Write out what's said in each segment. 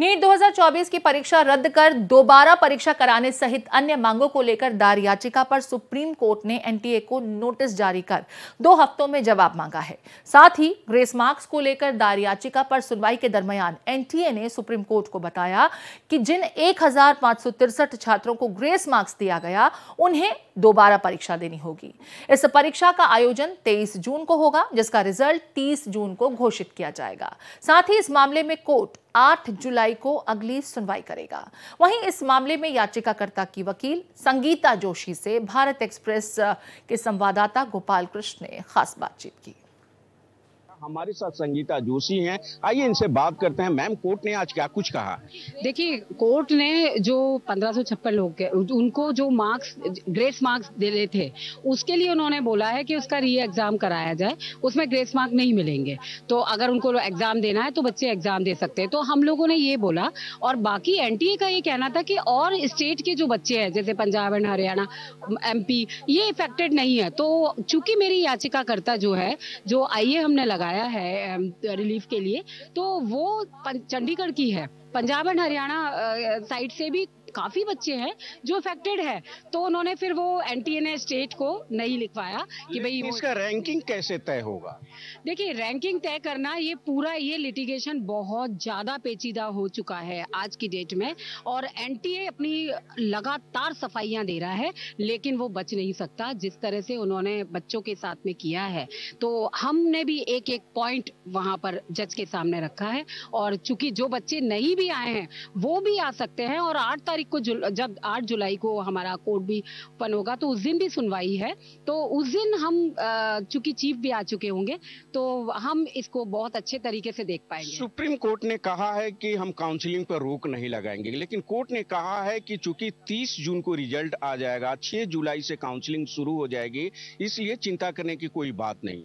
NEET 2024 की परीक्षा रद्द कर दोबारा परीक्षा कराने सहित अन्य मांगों को लेकर दायर याचिका पर सुप्रीम कोर्ट ने एनटीए को नोटिस जारी कर दो हफ्तों में जवाब मांगा है साथ ही ग्रेस मार्क्स को लेकर दायर याचिका पर सुनवाई के दरमियान एनटीए ने सुप्रीम कोर्ट को बताया कि जिन एक छात्रों को ग्रेस मार्क्स दिया गया उन्हें दोबारा परीक्षा देनी होगी इस परीक्षा का आयोजन तेईस जून को होगा जिसका रिजल्ट तीस जून को घोषित किया जाएगा साथ ही इस मामले में कोर्ट 8 जुलाई को अगली सुनवाई करेगा वहीं इस मामले में याचिकाकर्ता की वकील संगीता जोशी से भारत एक्सप्रेस के संवाददाता गोपाल कृष्ण ने खास बातचीत की हमारे साथ संगीता जोशी हैं आइए इनसे बात करते हैं मैम कोर्ट ने आज क्या कुछ कहा देखिए कोर्ट ने जो पंद्रह लोग उनको जो मार्क्स ग्रेस मार्क्स दे थे उसके लिए उन्होंने बोला है कि उसका री एग्जाम कराया जाए उसमें ग्रेस मार्क नहीं मिलेंगे तो अगर उनको एग्जाम देना है तो बच्चे एग्जाम दे सकते हैं तो हम लोगों ने ये बोला और बाकी एन का ये कहना था कि और स्टेट के जो बच्चे हैं जैसे पंजाब एंड हरियाणा एम ये इफेक्टेड नहीं है तो चूंकि मेरी याचिकाकर्ता जो है जो आइए हमने लगाया आया है रिलीफ के लिए तो वो चंडीगढ़ की है पंजाब एंड हरियाणा साइड से भी काफ़ी बच्चे हैं जो अफेक्टेड है तो उन्होंने फिर वो एन टी स्टेट को नहीं लिखवाया कि भाई इसका रैंकिंग कैसे तय होगा देखिए रैंकिंग तय करना ये पूरा ये लिटिगेशन बहुत ज़्यादा पेचीदा हो चुका है आज की डेट में और एन अपनी लगातार सफाइयाँ दे रहा है लेकिन वो बच नहीं सकता जिस तरह से उन्होंने बच्चों के साथ में किया है तो हमने भी एक एक पॉइंट वहाँ पर जज के सामने रखा है और चूंकि जो बच्चे नहीं भी आए हैं वो भी आ सकते हैं और आठ तारीख तारीख को जब आठ जुलाई को हमारा कोर्ट भी ओपन होगा तो उस दिन भी सुनवाई है तो उस दिन हम चूंकि चीफ भी आ चुके होंगे तो हम इसको बहुत अच्छे तरीके से देख पाएंगे सुप्रीम कोर्ट ने कहा है कि हम काउंसिलिंग पर रोक नहीं लगाएंगे लेकिन कोर्ट ने कहा है कि चूंकि 30 जून को रिजल्ट आ जाएगा 6 जुलाई से काउंसिलिंग शुरू हो जाएगी इसलिए चिंता करने की कोई बात नहीं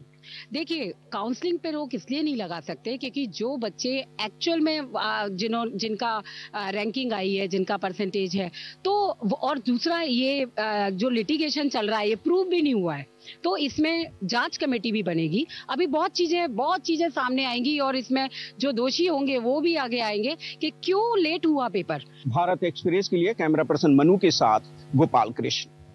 देखिए काउंसलिंग पे रोक इसलिए नहीं लगा सकते क्योंकि जो बच्चे एक्चुअल में जिनों जिनका रैंकिंग आई है जिनका परसेंटेज है तो और दूसरा ये जो लिटिगेशन चल रहा है ये प्रूव भी नहीं हुआ है तो इसमें जांच कमेटी भी बनेगी अभी बहुत चीज़ें बहुत चीज़ें सामने आएंगी और इसमें जो दोषी होंगे वो भी आगे आएंगे कि क्यों लेट हुआ पेपर भारत एक्सप्रेस के लिए कैमरा पर्सन मनु के साथ गोपाल कृष्ण